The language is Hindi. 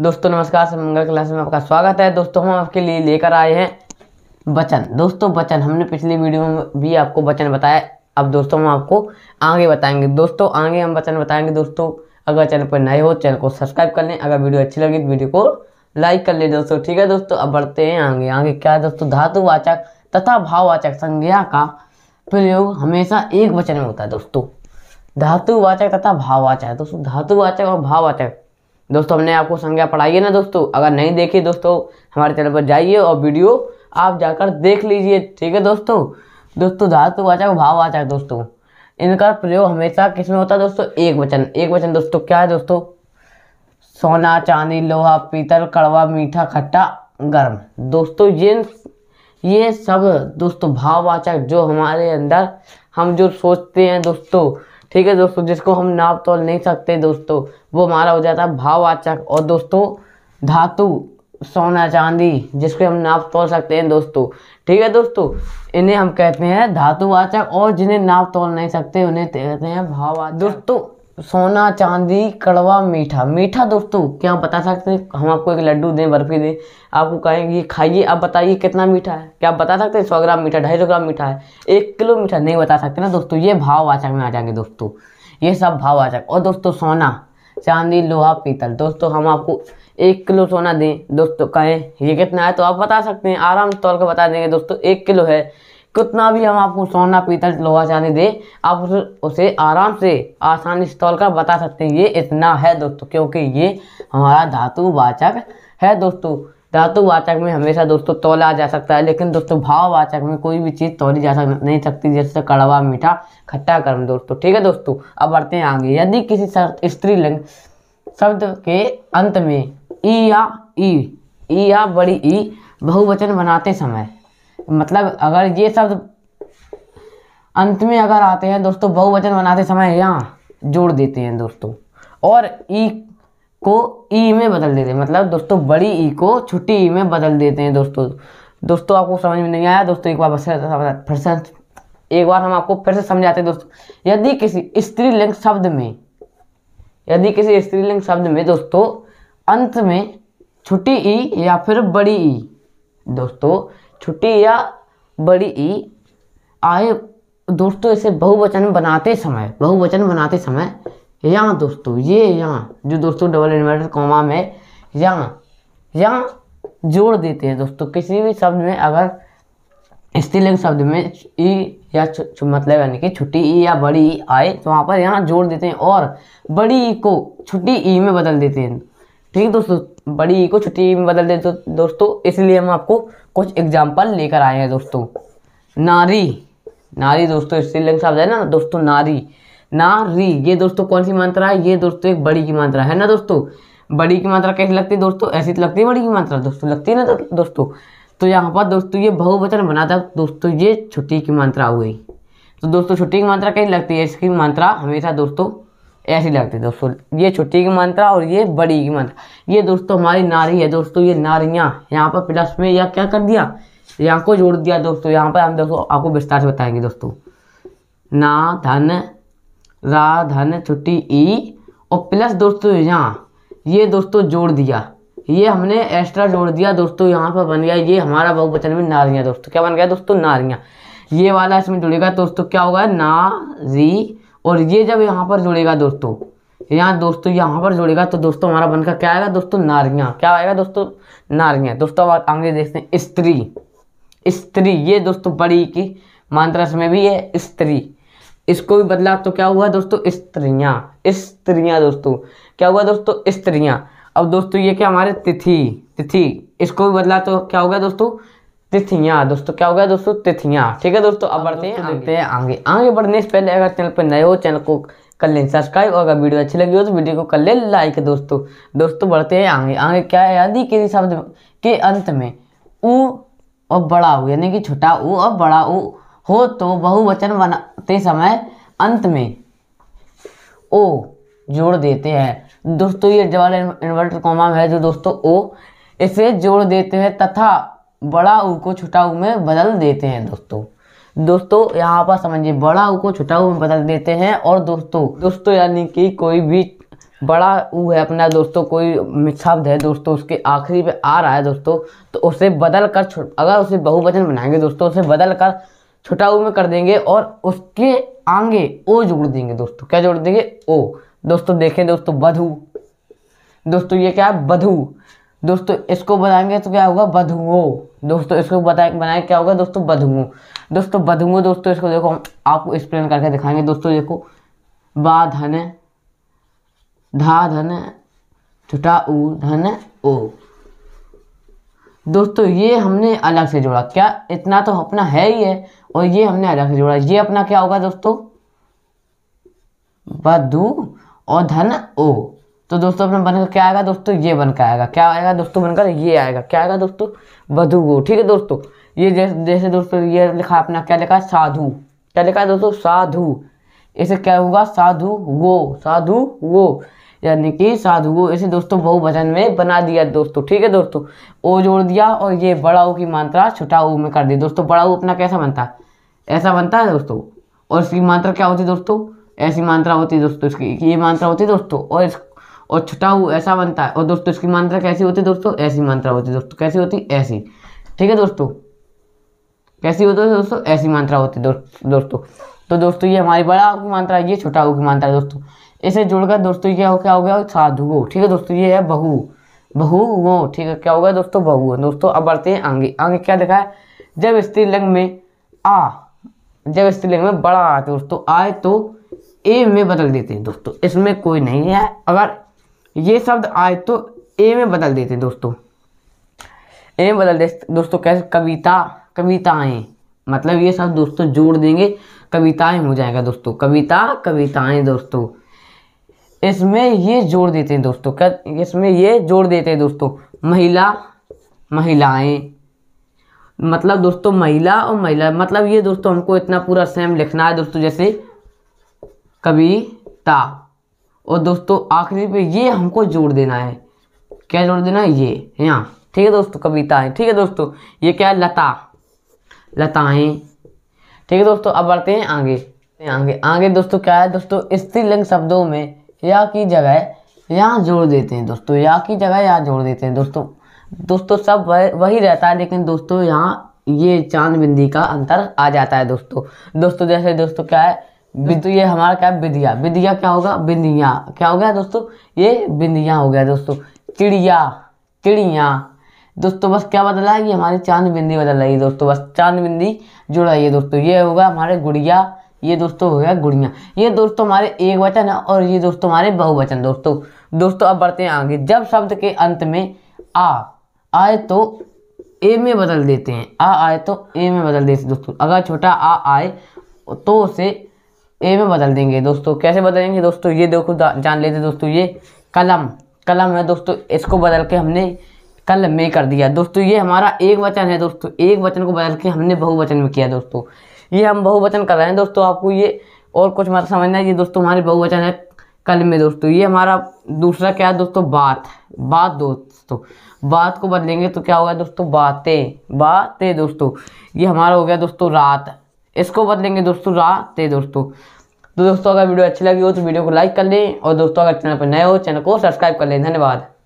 दोस्तों नमस्कार मंगल क्लास में आपका स्वागत है दोस्तों हम आपके लिए लेकर आए हैं बचन दोस्तों बचन हमने पिछली वीडियो में भी आपको बचन बताया अब दोस्तों हम आपको आगे बताएंगे दोस्तों आगे हम बचन बताएंगे दोस्तों अगर चैनल पर नए हो चैनल को सब्सक्राइब कर लें अगर वीडियो अच्छी लगी तो वीडियो को लाइक कर लें दोस्तों ठीक है दोस्तों अब बढ़ते हैं आगे आगे क्या है दोस्तों धातुवाचक तथा भाववाचक संज्ञा का प्रयोग हमेशा एक वचन में होता है दोस्तों धातुवाचक तथा भाववाचक दोस्तों धातुवाचक और भाववाचक दोस्तों हमने आपको संज्ञा पढ़ाई है ना दोस्तों अगर नहीं देखी दोस्तों हमारे चैनल पर जाइए और वीडियो आप जाकर देख लीजिए ठीक है दोस्तों दोस्तों धातु तो वाचक भाव वाचक दोस्तों इनका प्रयोग हमेशा किस में होता है दोस्तों एक वचन एक वचन दोस्तों क्या है दोस्तों सोना चांदी लोहा पीतल कड़वा मीठा खट्टा गर्म दोस्तों ये ये सब दोस्तों भाववाचक जो हमारे अंदर हम जो सोचते हैं दोस्तों ठीक है दोस्तों जिसको हम नाप तोल नहीं सकते दोस्तों वो हमारा हो जाता है भाववाचक और दोस्तों धातु सोना चांदी जिसको हम नाप तोल सकते हैं दोस्तों ठीक है दोस्तों इन्हें हम कहते हैं धातुवाचक और जिन्हें नाप तोल नहीं सकते उन्हें कहते हैं भाववाचक दोस्तों सोना चांदी कड़वा मीठा मीठा दोस्तों क्या आप बता सकते हैं हम आपको एक लड्डू दें बर्फी दें आपको कहेंगे खाइए आप बताइए कितना मीठा है क्या आप बता सकते हैं सौ ग्राम मीठा ढाई सौ ग्राम मीठा है एक किलो मीठा नहीं बता सकते ना दोस्तों ये भाव वाचक में आ जाएंगे दोस्तों ये सब भाव वाचक और दोस्तों सोना चांदी लोहा पीतल दोस्तों हम आपको एक किलो सोना दें दोस्तों कहें ये कितना है तो आप बता सकते हैं आराम तौर पर बता देंगे दोस्तों एक किलो है कितना भी हम आपको सोना पीतल लोहा चांदी दे आप उस, उसे आराम से आसानी से तोल कर बता सकते हैं ये इतना है दोस्तों क्योंकि ये हमारा धातु वाचक है दोस्तों धातु वाचक में हमेशा दोस्तों तोला जा सकता है लेकिन दोस्तों भाव वाचक में कोई भी चीज़ तोली जा सक नहीं सकती जैसे कड़वा मीठा खट्टा गर्म दोस्तों ठीक है दोस्तों अब बढ़ते हैं आगे यदि किसी स्त्रीलिंग शब्द के अंत में ई या ई ई या बड़ी ई बहुवचन बनाते समय मतलब अगर ये शब्द अंत में अगर आते हैं दोस्तों बहुवचन बनाते समय यहाँ जोड़ देते हैं दोस्तों और ई को ई में बदल देते हैं मतलब दोस्तों बड़ी ई को छोटी ई में बदल देते हैं दोस्तों दोस्तों आपको समझ में नहीं आया दोस्तों एक बार फिर से एक बार हम आपको फिर से समझाते हैं दोस्तों यदि किसी स्त्रीलिंग शब्द में यदि किसी स्त्रीलिंग शब्द में दोस्तों अंत में छोटी ई या फिर बड़ी ई दोस्तों छोटी या बड़ी ई आए दोस्तों इसे बहुवचन बनाते समय बहुवचन बनाते समय यहाँ दोस्तों ये यहाँ जो दोस्तों डबल इन्वर्टर कॉमा में यहाँ यहाँ जोड़ देते हैं दोस्तों किसी भी शब्द में अगर स्त्रीलिंग शब्द में ई या चु, चु, मतलब यानी कि छुट्टी ई या बड़ी ई आए तो वहाँ पर यहाँ जोड़ देते हैं और बड़ी ई को छुट्टी ई में बदल देते हैं ठीक है दोस्तों बड़ी को छुट्टी में बदल देते दो, दोस्तों इसलिए हम आपको कुछ एग्जाम्पल लेकर आए हैं दोस्तों नारी नारी दोस्तों श्रीलंग साहब है ना दोस्तों नारी नारी ये दोस्तों कौन सी मात्रा है ये दोस्तों एक बड़ी की मात्रा है ना दोस्तों बड़ी की मात्रा कैसी लगती है दोस्तों ऐसी तो लगती है बड़ी की मात्रा दोस्तों लगती है ना दोस्तों तो यहाँ पर दोस्तों ये बहुवचन बना था दोस्तों ये छुट्टी की मात्रा हो गई तो दोस्तों छुट्टी की मात्रा कैसी लगती है इसकी मात्रा हमेशा दोस्तों ऐसी लगती है दोस्तों ये छोटी की मात्रा और ये बड़ी की मात्रा ये दोस्तों हमारी नारी है दोस्तों ये नारियाँ यहाँ पर प्लस में या क्या कर दिया यहाँ को जोड़ दिया दोस्तों यहाँ पर हम दोस्तों आपको विस्तार से बताएंगे दोस्तों ना धन रा धन छुट्टी ई और प्लस दोस्तों यहाँ ये दोस्तों जोड़ दिया ये हमने एक्स्ट्रा जोड़ दिया दोस्तों यहाँ पर बन गया ये हमारा बहुवचन में नारियाँ दोस्तों क्या बन गया दोस्तों नारियाँ ये वाला इसमें जुड़ेगा दोस्तों क्या होगा ना जी और ये जब यहाँ पर जुड़ेगा दोस्तों यहाँ दोस्तों यहाँ पर जुड़ेगा तो दोस्तों हमारा बनकर क्या आएगा दोस्तों नारियाँ क्या आएगा दोस्तों नारियाँ दोस्तों अब आगे देखते हैं स्त्री स्त्री ये दोस्तों बड़ी की मानतरस में भी है स्त्री इसको भी बदला तो क्या हुआ दोस्तों स्त्रियाँ स्त्रियाँ दोस्तों क्या हुआ दोस्तों स्त्रियाँ अब दोस्तों ये क्या हमारे तिथि तिथि इसको भी बदला तो क्या होगा दोस्तों तिथियां दोस्तों क्या हो गया दोस्तों तिथियां ठीक है दोस्तों अब बढ़ते हैं देखते हैं आगे आगे बढ़ने से पहले अगर चैनल पर नए हो चैनल को कर लें सब्सक्राइब और अगर वीडियो अच्छी लगी हो तो वीडियो को कर लें लाइक दोस्तों दोस्तों बढ़ते हैं आगे आगे क्या है आदि के शब्द के अंत में ऊ और बड़ा ऊ यानी कि छोटा ऊ और बड़ा ऊ हो तो बहुवचन बनाते समय अंत में ओ जोड़ देते हैं दोस्तों ये डबल इन्वर्टर कॉमा है जो दोस्तों ओ इसे जोड़ देते हैं तथा बड़ा ऊ को छोटा ऊ में बदल देते हैं दोस्तों दोस्तों यहाँ पर समझिए बड़ा ऊ को छोटा ऊ में बदल देते हैं और दोस्तों दोस्तों यानी कि कोई भी बड़ा ऊ है अपना दोस्तों कोई शब्द है दोस्तों उसके आखिरी पे आ रहा है दोस्तों तो उसे बदल कर अगर उसे बहुवचन बनाएंगे दोस्तों उसे बदल कर छोटा ऊ में कर देंगे और उसके आगे ओ जोड़ देंगे दोस्तों क्या जोड़ देंगे ओ दोस्तों देखें दोस्तों बधू दोस्तों ये क्या है बधू दोस्तों इसको बनाएंगे तो क्या होगा बधुओ दोस्तों इसको बताए बनाए क्या होगा दोस्तों बधुओ दोस्तों बधुओ दोस्तों इसको देखो हम आपको एक्सप्लेन करके दिखाएंगे दोस्तों देखो बा धन धा धन छुटा ऊ धन ओ दोस्तों ये हमने अलग से जोड़ा क्या इतना तो अपना है ही है और ये हमने अलग से जोड़ा ये अपना क्या होगा दोस्तों बधु और धन ओ तो दोस्तों अपना बनकर क्या आएगा दोस्तों ये बनकर आएगा क्या आएगा दोस्तों बनकर ये आएगा क्या आएगा दोस्तों वधु गो ठीक है दोस्तों ये जैसे दोस्तों ये लिखा अपना क्या लिखा साधु क्या लिखा है दोस्तों साधु इसे क्या होगा साधु वो साधु वो यानी कि साधु वो इसे दोस्तों बहुवचन में बना दिया दोस्तों ठीक है दोस्तों ओ जोड़ दिया और ये बड़ा ओ की मात्रा छोटा ओ में कर दी दोस्तों बड़ा ओ अपना कैसा बनता है ऐसा बनता है दोस्तों और इसकी मात्रा क्या होती है दोस्तों ऐसी मात्रा होती है दोस्तों इसकी ये मात्रा होती है दोस्तों और इस और हु ऐसा बनता है और दोस्तों इसकी मात्रा कैसी होती है दोस्तों ऐसी मात्रा होती है दोस्तों कैसी होती है ऐसी ठीक है दोस्तों कैसी होती है दोस्तों ऐसी मात्रा होती है दोस्तों तो दोस्तों ये हमारी बड़ा की मात्रा है ये छोटा की मात्रा है दोस्तों इसे जुड़कर दोस्तों क्या हो क्या हो गया हो ठीक है दोस्तों ये है बहु हो ठीक है क्या हो गया दोस्तों बहु दोस्तों अब बढ़ते हैं आगे आगे क्या लिखा है जब स्त्रीलिंग में आ जब स्त्रीलिंग में बड़ा आ दोस्तों आए तो ए में बदल देते हैं दोस्तों इसमें कोई नहीं है अगर ये शब्द आए तो ए में बदल देते दोस्तों ए में बदल देते दोस्तों कैसे कविता कविताएं मतलब ये शब्द दोस्तों जोड़ देंगे कविताएं हो जाएगा दोस्तों कविता कविताएं दोस्तों इसमें ये जोड़ देते हैं दोस्तों क्या इसमें ये जोड़ देते हैं दोस्तों महिला महिलाएं मतलब दोस्तों महिला और महिला मतलब ये दोस्तों हमको इतना पूरा सेम लिखना है दोस्तों जैसे कविता और दोस्तों आखिरी पे ये हमको जोड़ देना है क्या जोड़ देना है ये यहाँ ठीक है दोस्तों कविता है ठीक है दोस्तों ये क्या है लता लताएँ ठीक है दोस्तों अब बढ़ते हैं आगे आगे आगे दोस्तों क्या है दोस्तों स्त्रीलिंग शब्दों में या की जगह यहाँ जोड़ देते हैं दोस्तों या की जगह यहाँ जोड़ देते हैं दोस्तों दोस्तों सब वह, वही रहता है लेकिन दोस्तों यहाँ ये चांद बिंदी का अंतर आ जाता है दोस्तों दोस्तों जैसे दोस्तों क्या है तो ये हमारा क्या विधिया विधिया क्या होगा बिंदिया क्या हो गया दोस्तों ये बिंदिया हो गया दोस्तों चिड़िया चिड़िया दोस्तों बस क्या बदला है ये हमारी चांद बिंदी बदल रही है दोस्तों बस चांद बिंदी जुड़ा ये दोस्तों ये होगा हमारे गुड़िया ये दोस्तों हो गया गुड़िया ये दोस्तों हमारे एक वचन है और ये दोस्तों हमारे बहुवचन दोस्तों दोस्तों अब बढ़ते हैं आगे जब शब्द के अंत में आ आए तो ए में बदल देते हैं आ आए तो ए में बदल देते दोस्तों अगर छोटा आ आए तो उसे ए में बदल देंगे दोस्तों कैसे बदलेंगे दोस्तों ये देखो जान लेते दोस्तों ये कलम कलम है दोस्तों इसको बदल के हमने कल में कर दिया दोस्तों ये हमारा एक वचन है दोस्तों एक वचन को बदल के हमने बहुवचन में किया दोस्तों ये हम बहुवचन कर रहे हैं दोस्तों आपको ये और कुछ मत समझना है ये दोस्तों हमारे बहुवचन है कल में दोस्तों ये हमारा दूसरा क्या है दोस्तों बात बात दोस्तों बात को बदलेंगे तो क्या होगा दोस्तों बातें बातें दोस्तों ये हमारा हो गया दोस्तों रात इसको बदलेंगे दोस्तों ते दोस्तों तो दोस्तों अगर वीडियो अच्छी लगी हो तो वीडियो को लाइक कर लें और दोस्तों अगर चैनल पर नए हो चैनल को सब्सक्राइब कर लें धन्यवाद